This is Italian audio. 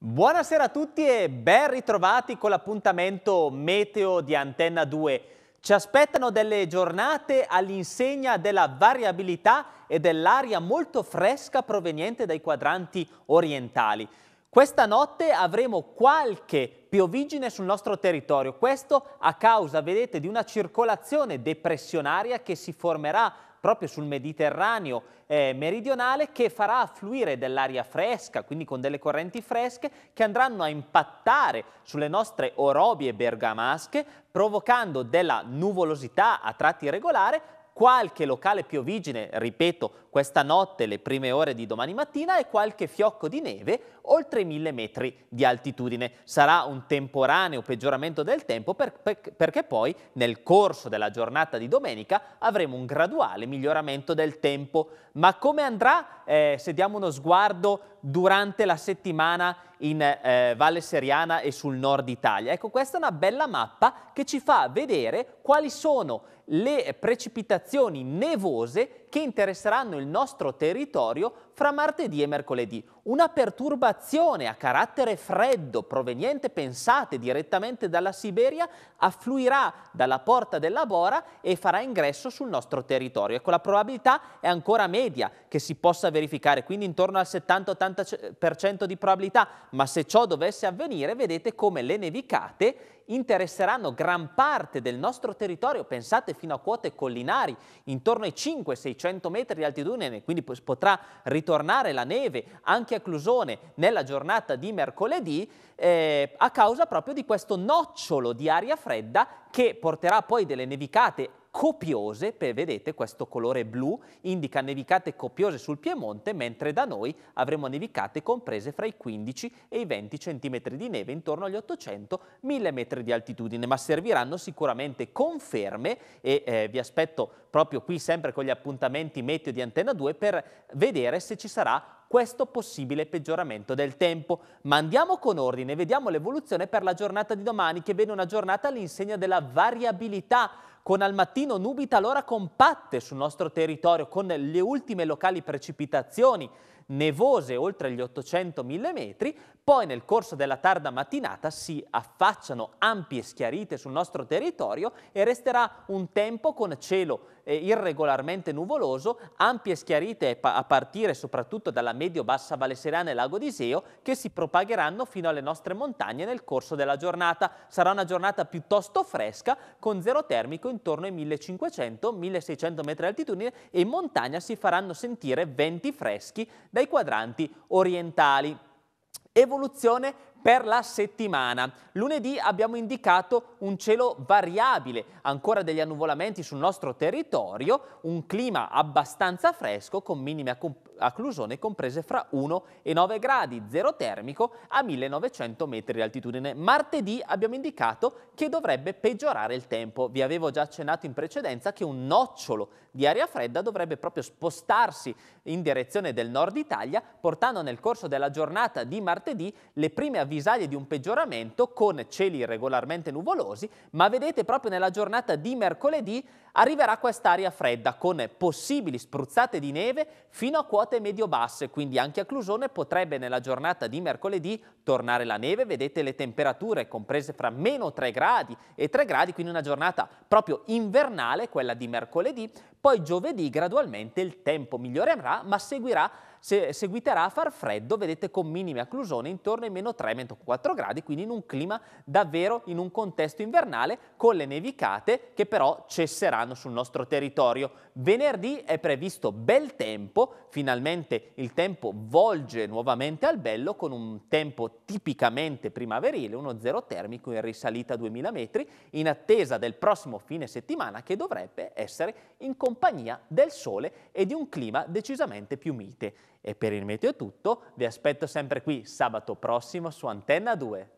Buonasera a tutti e ben ritrovati con l'appuntamento meteo di Antenna 2. Ci aspettano delle giornate all'insegna della variabilità e dell'aria molto fresca proveniente dai quadranti orientali. Questa notte avremo qualche piovigine sul nostro territorio, questo a causa, vedete, di una circolazione depressionaria che si formerà proprio sul Mediterraneo eh, meridionale che farà affluire dell'aria fresca, quindi con delle correnti fresche, che andranno a impattare sulle nostre orobie bergamasche, provocando della nuvolosità a tratti irregolare, qualche locale piovigine, ripeto, questa notte, le prime ore di domani mattina e qualche fiocco di neve oltre i mille metri di altitudine. Sarà un temporaneo peggioramento del tempo per, per, perché poi nel corso della giornata di domenica avremo un graduale miglioramento del tempo. Ma come andrà? Eh, se diamo uno sguardo durante la settimana in eh, Valle Seriana e sul nord Italia. Ecco, questa è una bella mappa che ci fa vedere quali sono le precipitazioni nevose che interesseranno il nostro territorio fra martedì e mercoledì. Una perturbazione a carattere freddo proveniente, pensate, direttamente dalla Siberia, affluirà dalla porta della Bora e farà ingresso sul nostro territorio. Ecco, la probabilità è ancora media che si possa verificare, quindi intorno al 70-80% di probabilità, ma se ciò dovesse avvenire, vedete come le nevicate interesseranno gran parte del nostro territorio, pensate fino a quote collinari, intorno ai 500-600 metri di altitudine, quindi potrà ritornare la neve anche a Clusone nella giornata di mercoledì, eh, a causa proprio di questo nocciolo di aria fredda che porterà poi delle nevicate copiose, vedete questo colore blu, indica nevicate copiose sul Piemonte, mentre da noi avremo nevicate comprese fra i 15 e i 20 cm di neve intorno agli 800-1000 metri di altitudine, ma serviranno sicuramente conferme e eh, vi aspetto proprio qui sempre con gli appuntamenti meteo di Antenna 2 per vedere se ci sarà questo possibile peggioramento del tempo. Ma andiamo con ordine, vediamo l'evoluzione per la giornata di domani che viene una giornata all'insegna della variabilità con al mattino nubi talora compatte sul nostro territorio con le ultime locali precipitazioni nevose oltre gli 800-1000 metri, poi nel corso della tarda mattinata si affacciano ampie schiarite sul nostro territorio e resterà un tempo con cielo eh, irregolarmente nuvoloso, ampie schiarite a partire soprattutto dalla medio-bassa Valle Seriana e Lago di Seo che si propagheranno fino alle nostre montagne nel corso della giornata. Sarà una giornata piuttosto fresca con zero termico in intorno ai 1500-1600 metri di altitudine e in montagna si faranno sentire venti freschi dai quadranti orientali. Evoluzione per la settimana. Lunedì abbiamo indicato un cielo variabile, ancora degli annuvolamenti sul nostro territorio, un clima abbastanza fresco con minime acclusione comprese fra 1 e 9 gradi, zero termico a 1900 metri di altitudine. Martedì abbiamo indicato che dovrebbe peggiorare il tempo. Vi avevo già accennato in precedenza che un nocciolo di aria fredda dovrebbe proprio spostarsi in direzione del nord Italia, portando nel corso della giornata di martedì le prime avventure avvisaglie di un peggioramento con cieli regolarmente nuvolosi, ma vedete proprio nella giornata di mercoledì arriverà quest'aria fredda con possibili spruzzate di neve fino a quote medio-basse, quindi anche a Clusone potrebbe nella giornata di mercoledì tornare la neve, vedete le temperature comprese fra meno 3 gradi e 3 gradi, quindi una giornata proprio invernale, quella di mercoledì, poi giovedì gradualmente il tempo migliorerà ma seguirà se seguiterà a far freddo, vedete con minime acclusione intorno ai meno 3-4 meno gradi, quindi in un clima davvero in un contesto invernale con le nevicate che però cesseranno sul nostro territorio. Venerdì è previsto bel tempo, finalmente il tempo volge nuovamente al bello con un tempo tipicamente primaverile, uno zero termico in risalita a 2000 metri, in attesa del prossimo fine settimana che dovrebbe essere in compagnia del sole e di un clima decisamente più mite. E per il meteo è tutto, vi aspetto sempre qui sabato prossimo su Antenna 2.